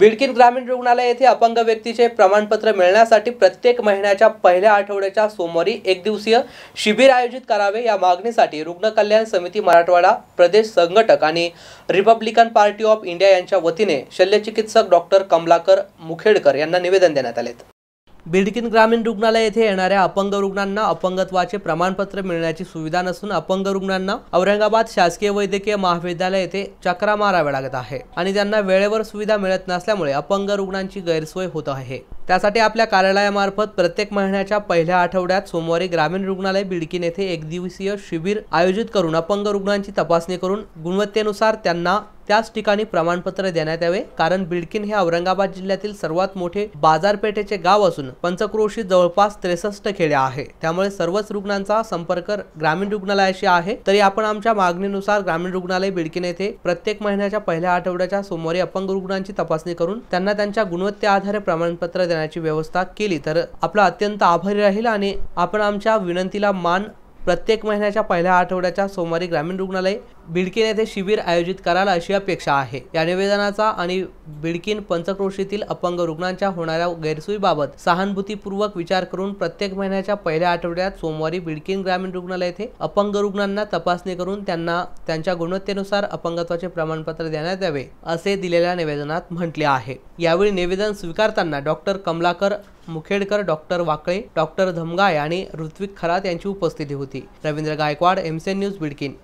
बिडकिन ग्रामीण रुग्णालय येथे अपंग व्यक्तीचे प्रमाणपत्र मिळण्यासाठी प्रत्येक महिन्याच्या पहिल्या आठवड्याच्या सोमवारी एक दिवसीय शिबिर आयोजित करावे या मागणीसाठी रुग्ण कल्याण समिती मराठवाडा प्रदेश संघटक आणि रिपब्लिकन पार्टी ऑफ इंडिया यांच्या वतीने शल्यचिकित्सक डॉक्टर कमलाकर मुखेडकर यांना निवेदन देण्यात आले बिडकीन ग्रामीण रुग्णालय येथे येणाऱ्या अपंग रुग्णांना अपंगत्वाचे प्रमाणपत्र मिळण्याची सुविधा नसून अपंग रुग्णांना औरंगाबाद शासकीय वैद्यकीय महाविद्यालय येथे चक्रा मारावे लागत आहे आणि त्यांना वेळेवर सुविधा मिळत नसल्यामुळे अपंग रुग्णांची गैरसोय होत आहे त्यासाठी आपल्या कार्यालयामार्फत प्रत्येक महिन्याच्या पहिल्या आठवड्यात सोमवारी ग्रामीण रुग्णालय बिडकीन येथे एक दिवसीय शिबिर आयोजित करून अपंग रुग्णांची तपासणी करून गुणवत्तेनुसार त्यांना त्याच ठिकाणी प्रमाणपत्र देण्यात यावे कारण बिडकीन हे औरंगाबाद जिल्ह्यातील सर्वात मोठे बाजारपेठेचे गाव असून पंचक्रोशी जवळपास त्रेसष्ट खेडे आहे त्यामुळे सर्वच रुग्णांचा संपर्क ग्रामीण रुग्णालयाशी आहे तरी आपण आमच्या मागणीनुसार ग्रामीण रुग्णालय बिडकीन येथे प्रत्येक महिन्याच्या पहिल्या आठवड्याच्या सोमवारी अपंग रुग्णांची तपासणी करून त्यांना त्यांच्या गुणवत्ते आधारे प्रमाणपत्र देण्याची व्यवस्था केली तर आपला अत्यंत आभारी राहील आणि आपण आमच्या विनंतीला मान प्रत्येक महिन्याच्या पहिल्या आठवड्याच्या सोमवारी ग्रामीण रुग्णालय बिडकीन येथे शिबिर आयोजित करायला अशी अपेक्षा आहे या निवेदनाचा आणि बिडकीन पंचक्रोशीतील अपंग रुग्णांच्या होणाऱ्या गैरसोयीबाबत सहानुभूतीपूर्वक विचार करून प्रत्येक महिन्याच्या पहिल्या आठवड्यात सोमवारी बिडकीन ग्रामीण रुग्णालय येथे अपंग रुग्णांना तपासणी करून त्यांना त्यांच्या गुणवत्तेनुसार अपंगत्वाचे प्रमाणपत्र देण्यात यावे असे दिलेल्या निवेदनात म्हटले आहे यावेळी निवेदन स्वीकारताना doctor Kamalakar Mukhedkar doctor Wakle doctor Dhamgay आणि ऋत्विक खरात यांची उपस्थिती होती रवींद्र गायकवाड एमसीएन न्यूज बिडकीन